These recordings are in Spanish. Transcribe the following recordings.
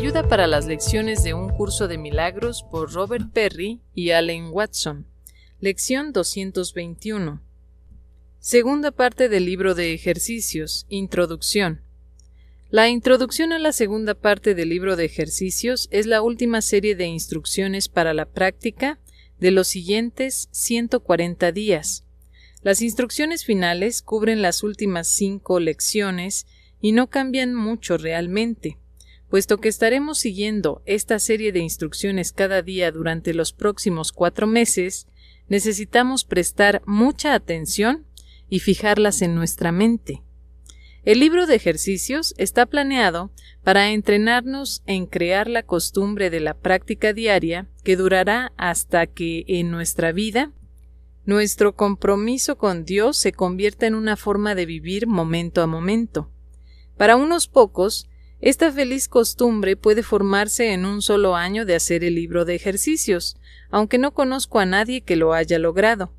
Ayuda para las lecciones de un curso de milagros por Robert Perry y Allen Watson. Lección 221. Segunda parte del libro de ejercicios. Introducción. La introducción a la segunda parte del libro de ejercicios es la última serie de instrucciones para la práctica de los siguientes 140 días. Las instrucciones finales cubren las últimas cinco lecciones y no cambian mucho realmente. Puesto que estaremos siguiendo esta serie de instrucciones cada día durante los próximos cuatro meses, necesitamos prestar mucha atención y fijarlas en nuestra mente. El libro de ejercicios está planeado para entrenarnos en crear la costumbre de la práctica diaria que durará hasta que en nuestra vida nuestro compromiso con Dios se convierta en una forma de vivir momento a momento. Para unos pocos, esta feliz costumbre puede formarse en un solo año de hacer el libro de ejercicios, aunque no conozco a nadie que lo haya logrado.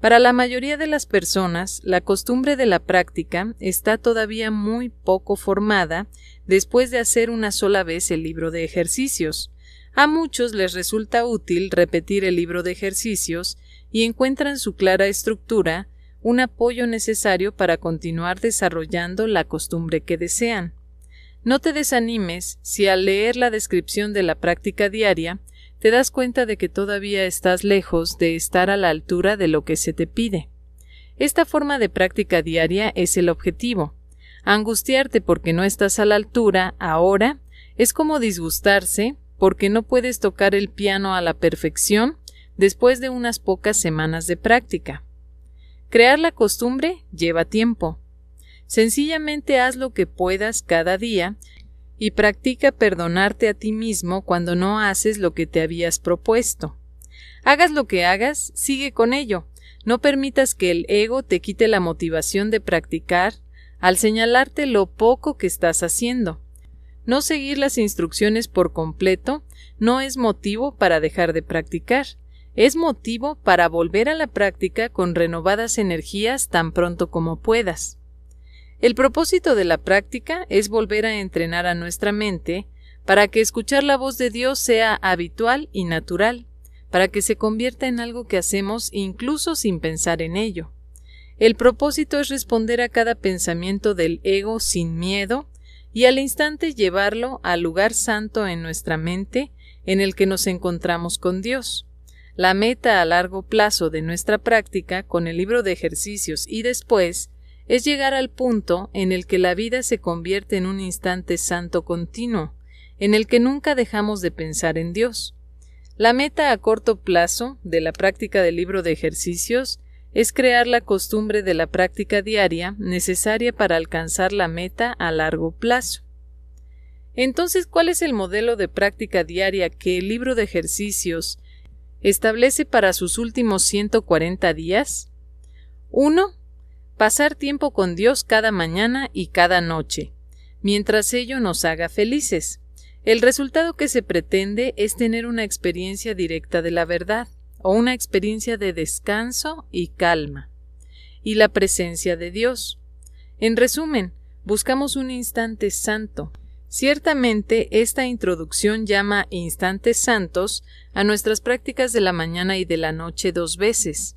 Para la mayoría de las personas, la costumbre de la práctica está todavía muy poco formada después de hacer una sola vez el libro de ejercicios. A muchos les resulta útil repetir el libro de ejercicios y encuentran su clara estructura un apoyo necesario para continuar desarrollando la costumbre que desean. No te desanimes si al leer la descripción de la práctica diaria te das cuenta de que todavía estás lejos de estar a la altura de lo que se te pide. Esta forma de práctica diaria es el objetivo. Angustiarte porque no estás a la altura ahora es como disgustarse porque no puedes tocar el piano a la perfección después de unas pocas semanas de práctica. Crear la costumbre lleva tiempo. Sencillamente haz lo que puedas cada día y practica perdonarte a ti mismo cuando no haces lo que te habías propuesto. Hagas lo que hagas, sigue con ello. No permitas que el ego te quite la motivación de practicar al señalarte lo poco que estás haciendo. No seguir las instrucciones por completo no es motivo para dejar de practicar, es motivo para volver a la práctica con renovadas energías tan pronto como puedas. El propósito de la práctica es volver a entrenar a nuestra mente para que escuchar la voz de Dios sea habitual y natural, para que se convierta en algo que hacemos incluso sin pensar en ello. El propósito es responder a cada pensamiento del ego sin miedo y al instante llevarlo al lugar santo en nuestra mente en el que nos encontramos con Dios. La meta a largo plazo de nuestra práctica con el libro de ejercicios y después es llegar al punto en el que la vida se convierte en un instante santo continuo, en el que nunca dejamos de pensar en Dios. La meta a corto plazo de la práctica del libro de ejercicios es crear la costumbre de la práctica diaria necesaria para alcanzar la meta a largo plazo. Entonces, ¿cuál es el modelo de práctica diaria que el libro de ejercicios establece para sus últimos 140 días? 1 pasar tiempo con Dios cada mañana y cada noche, mientras ello nos haga felices. El resultado que se pretende es tener una experiencia directa de la verdad, o una experiencia de descanso y calma, y la presencia de Dios. En resumen, buscamos un instante santo. Ciertamente, esta introducción llama instantes santos a nuestras prácticas de la mañana y de la noche dos veces,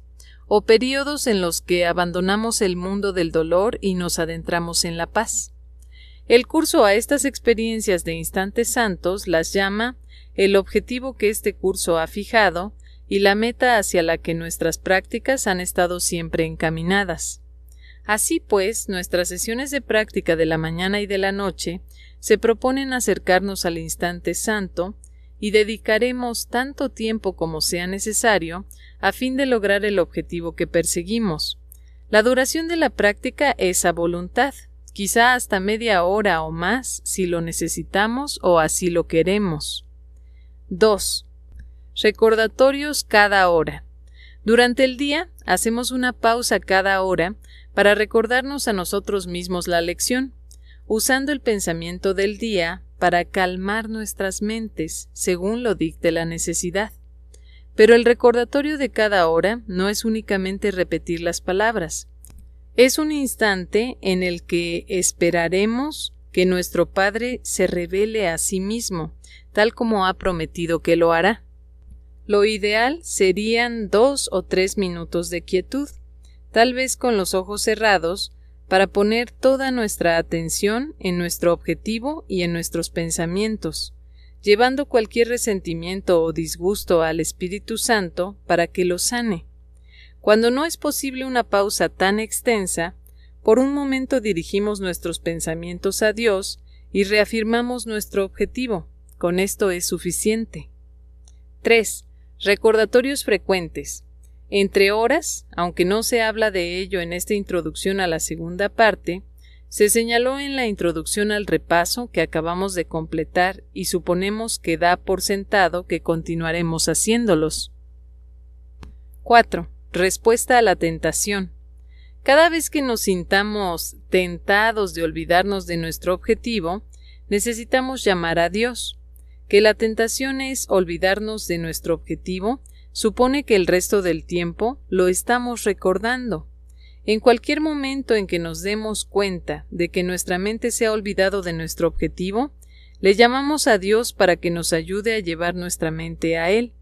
o periodos en los que abandonamos el mundo del dolor y nos adentramos en la paz. El curso a estas experiencias de instantes santos las llama el objetivo que este curso ha fijado y la meta hacia la que nuestras prácticas han estado siempre encaminadas. Así pues, nuestras sesiones de práctica de la mañana y de la noche se proponen acercarnos al instante santo y dedicaremos tanto tiempo como sea necesario a fin de lograr el objetivo que perseguimos. La duración de la práctica es a voluntad, quizá hasta media hora o más si lo necesitamos o así lo queremos. 2. Recordatorios cada hora. Durante el día hacemos una pausa cada hora para recordarnos a nosotros mismos la lección, usando el pensamiento del día para calmar nuestras mentes según lo dicte la necesidad. Pero el recordatorio de cada hora no es únicamente repetir las palabras. Es un instante en el que esperaremos que nuestro Padre se revele a sí mismo, tal como ha prometido que lo hará. Lo ideal serían dos o tres minutos de quietud, tal vez con los ojos cerrados, para poner toda nuestra atención en nuestro objetivo y en nuestros pensamientos llevando cualquier resentimiento o disgusto al Espíritu Santo para que lo sane. Cuando no es posible una pausa tan extensa, por un momento dirigimos nuestros pensamientos a Dios y reafirmamos nuestro objetivo. Con esto es suficiente. 3. Recordatorios frecuentes. Entre horas, aunque no se habla de ello en esta introducción a la segunda parte, se señaló en la introducción al repaso que acabamos de completar y suponemos que da por sentado que continuaremos haciéndolos. 4. Respuesta a la tentación. Cada vez que nos sintamos tentados de olvidarnos de nuestro objetivo, necesitamos llamar a Dios. Que la tentación es olvidarnos de nuestro objetivo supone que el resto del tiempo lo estamos recordando. En cualquier momento en que nos demos cuenta de que nuestra mente se ha olvidado de nuestro objetivo, le llamamos a Dios para que nos ayude a llevar nuestra mente a Él.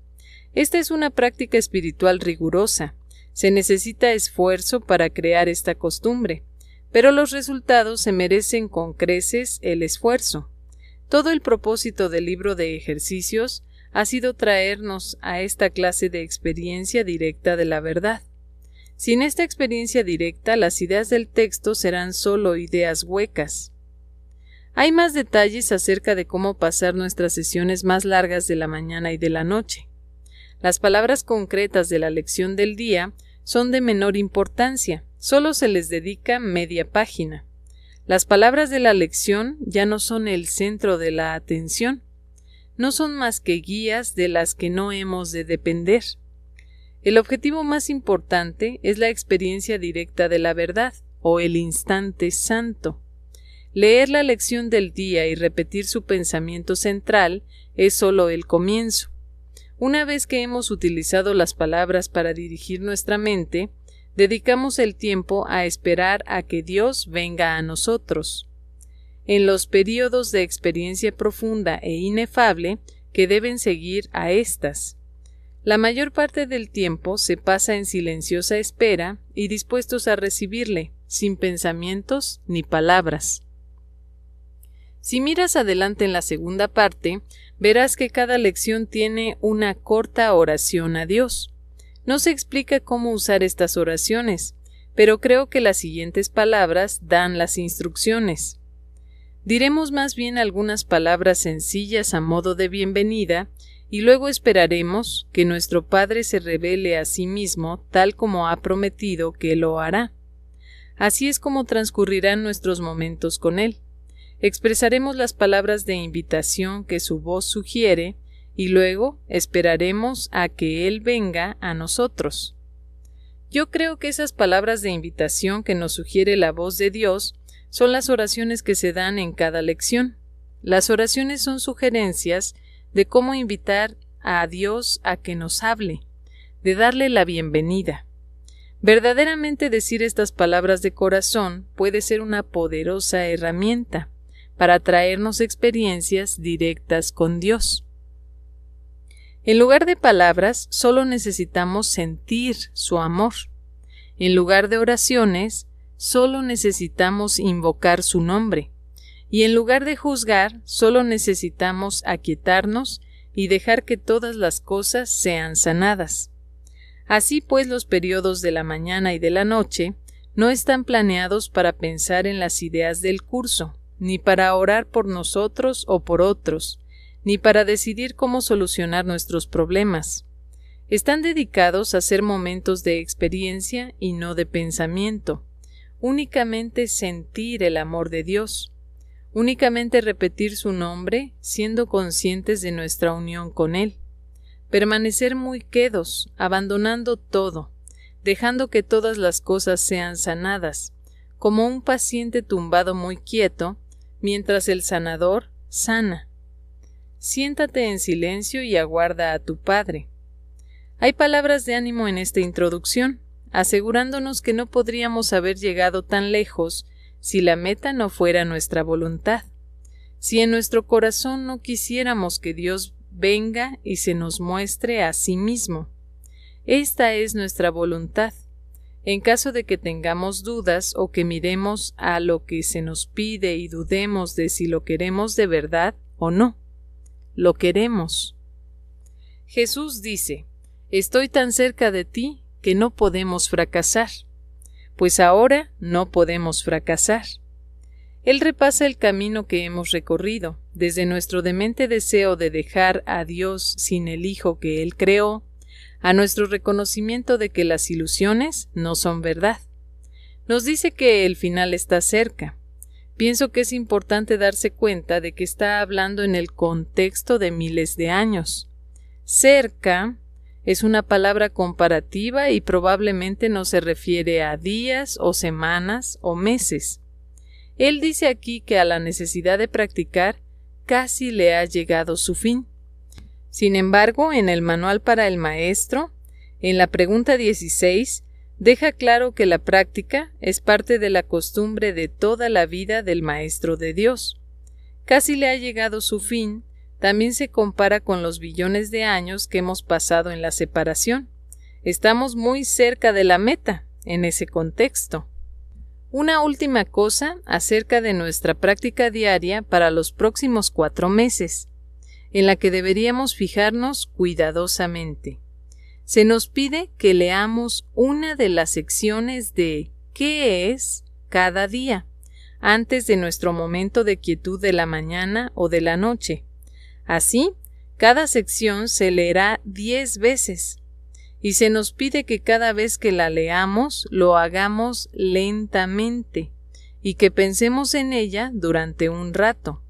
Esta es una práctica espiritual rigurosa. Se necesita esfuerzo para crear esta costumbre, pero los resultados se merecen con creces el esfuerzo. Todo el propósito del libro de ejercicios ha sido traernos a esta clase de experiencia directa de la verdad. Sin esta experiencia directa, las ideas del texto serán solo ideas huecas. Hay más detalles acerca de cómo pasar nuestras sesiones más largas de la mañana y de la noche. Las palabras concretas de la lección del día son de menor importancia, solo se les dedica media página. Las palabras de la lección ya no son el centro de la atención, no son más que guías de las que no hemos de depender. El objetivo más importante es la experiencia directa de la verdad, o el instante santo. Leer la lección del día y repetir su pensamiento central es solo el comienzo. Una vez que hemos utilizado las palabras para dirigir nuestra mente, dedicamos el tiempo a esperar a que Dios venga a nosotros. En los periodos de experiencia profunda e inefable que deben seguir a estas, la mayor parte del tiempo se pasa en silenciosa espera y dispuestos a recibirle, sin pensamientos ni palabras. Si miras adelante en la segunda parte, verás que cada lección tiene una corta oración a Dios. No se explica cómo usar estas oraciones, pero creo que las siguientes palabras dan las instrucciones. Diremos más bien algunas palabras sencillas a modo de bienvenida y luego esperaremos que nuestro Padre se revele a sí mismo tal como ha prometido que lo hará. Así es como transcurrirán nuestros momentos con Él. Expresaremos las palabras de invitación que su voz sugiere y luego esperaremos a que Él venga a nosotros. Yo creo que esas palabras de invitación que nos sugiere la voz de Dios son las oraciones que se dan en cada lección. Las oraciones son sugerencias de cómo invitar a Dios a que nos hable, de darle la bienvenida. Verdaderamente decir estas palabras de corazón puede ser una poderosa herramienta para traernos experiencias directas con Dios. En lugar de palabras, solo necesitamos sentir su amor. En lugar de oraciones, solo necesitamos invocar su nombre. Y en lugar de juzgar, solo necesitamos aquietarnos y dejar que todas las cosas sean sanadas. Así pues, los periodos de la mañana y de la noche no están planeados para pensar en las ideas del curso, ni para orar por nosotros o por otros, ni para decidir cómo solucionar nuestros problemas. Están dedicados a ser momentos de experiencia y no de pensamiento, únicamente sentir el amor de Dios, Únicamente repetir su nombre, siendo conscientes de nuestra unión con Él. Permanecer muy quedos, abandonando todo, dejando que todas las cosas sean sanadas, como un paciente tumbado muy quieto, mientras el sanador sana. Siéntate en silencio y aguarda a tu Padre. Hay palabras de ánimo en esta introducción, asegurándonos que no podríamos haber llegado tan lejos si la meta no fuera nuestra voluntad, si en nuestro corazón no quisiéramos que Dios venga y se nos muestre a sí mismo. Esta es nuestra voluntad. En caso de que tengamos dudas o que miremos a lo que se nos pide y dudemos de si lo queremos de verdad o no. Lo queremos. Jesús dice, Estoy tan cerca de ti que no podemos fracasar pues ahora no podemos fracasar. Él repasa el camino que hemos recorrido, desde nuestro demente deseo de dejar a Dios sin el Hijo que Él creó, a nuestro reconocimiento de que las ilusiones no son verdad. Nos dice que el final está cerca. Pienso que es importante darse cuenta de que está hablando en el contexto de miles de años. Cerca es una palabra comparativa y probablemente no se refiere a días o semanas o meses. Él dice aquí que a la necesidad de practicar casi le ha llegado su fin. Sin embargo, en el manual para el maestro, en la pregunta 16, deja claro que la práctica es parte de la costumbre de toda la vida del Maestro de Dios. Casi le ha llegado su fin también se compara con los billones de años que hemos pasado en la separación. Estamos muy cerca de la meta, en ese contexto. Una última cosa acerca de nuestra práctica diaria para los próximos cuatro meses, en la que deberíamos fijarnos cuidadosamente. Se nos pide que leamos una de las secciones de ¿Qué es cada día? antes de nuestro momento de quietud de la mañana o de la noche. Así, cada sección se leerá diez veces y se nos pide que cada vez que la leamos lo hagamos lentamente y que pensemos en ella durante un rato.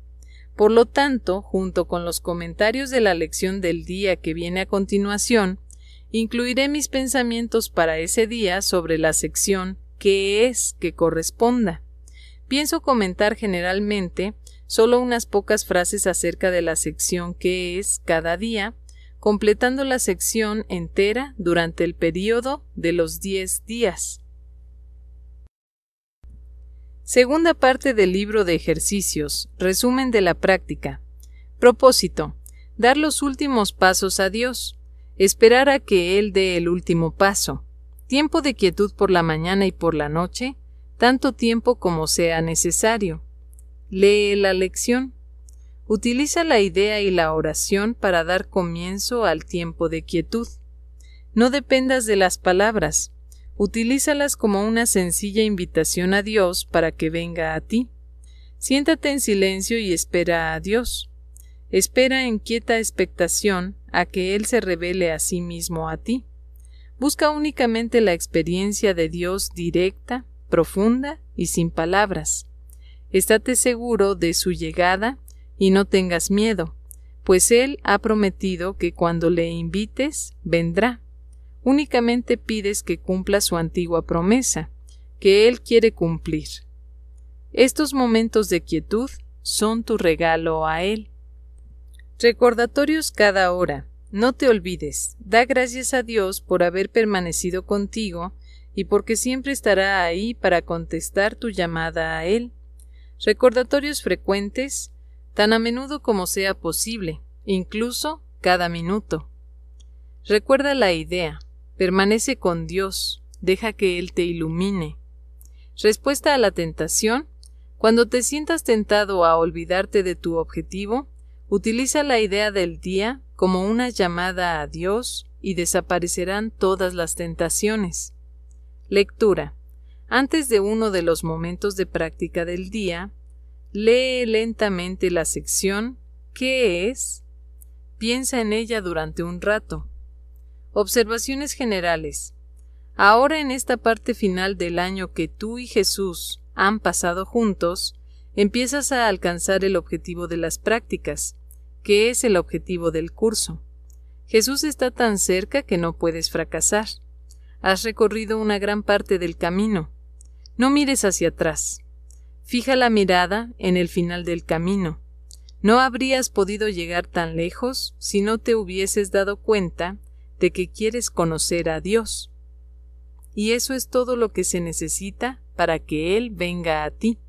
Por lo tanto, junto con los comentarios de la lección del día que viene a continuación, incluiré mis pensamientos para ese día sobre la sección que es que corresponda. Pienso comentar generalmente solo unas pocas frases acerca de la sección que es cada día, completando la sección entera durante el periodo de los diez días. Segunda parte del libro de ejercicios, resumen de la práctica. Propósito. Dar los últimos pasos a Dios. Esperar a que Él dé el último paso. Tiempo de quietud por la mañana y por la noche, tanto tiempo como sea necesario Lee la lección. Utiliza la idea y la oración para dar comienzo al tiempo de quietud. No dependas de las palabras. Utilízalas como una sencilla invitación a Dios para que venga a ti. Siéntate en silencio y espera a Dios. Espera en quieta expectación a que Él se revele a sí mismo a ti. Busca únicamente la experiencia de Dios directa, profunda y sin palabras. Estate seguro de su llegada y no tengas miedo, pues Él ha prometido que cuando le invites, vendrá. Únicamente pides que cumpla su antigua promesa, que Él quiere cumplir. Estos momentos de quietud son tu regalo a Él. Recordatorios cada hora. No te olvides, da gracias a Dios por haber permanecido contigo y porque siempre estará ahí para contestar tu llamada a Él. Recordatorios frecuentes, tan a menudo como sea posible, incluso cada minuto. Recuerda la idea, permanece con Dios, deja que Él te ilumine. Respuesta a la tentación, cuando te sientas tentado a olvidarte de tu objetivo, utiliza la idea del día como una llamada a Dios y desaparecerán todas las tentaciones. Lectura. Antes de uno de los momentos de práctica del día, lee lentamente la sección ¿Qué es? Piensa en ella durante un rato. Observaciones generales. Ahora en esta parte final del año que tú y Jesús han pasado juntos, empiezas a alcanzar el objetivo de las prácticas, que es el objetivo del curso. Jesús está tan cerca que no puedes fracasar. Has recorrido una gran parte del camino. No mires hacia atrás. Fija la mirada en el final del camino. No habrías podido llegar tan lejos si no te hubieses dado cuenta de que quieres conocer a Dios. Y eso es todo lo que se necesita para que Él venga a ti.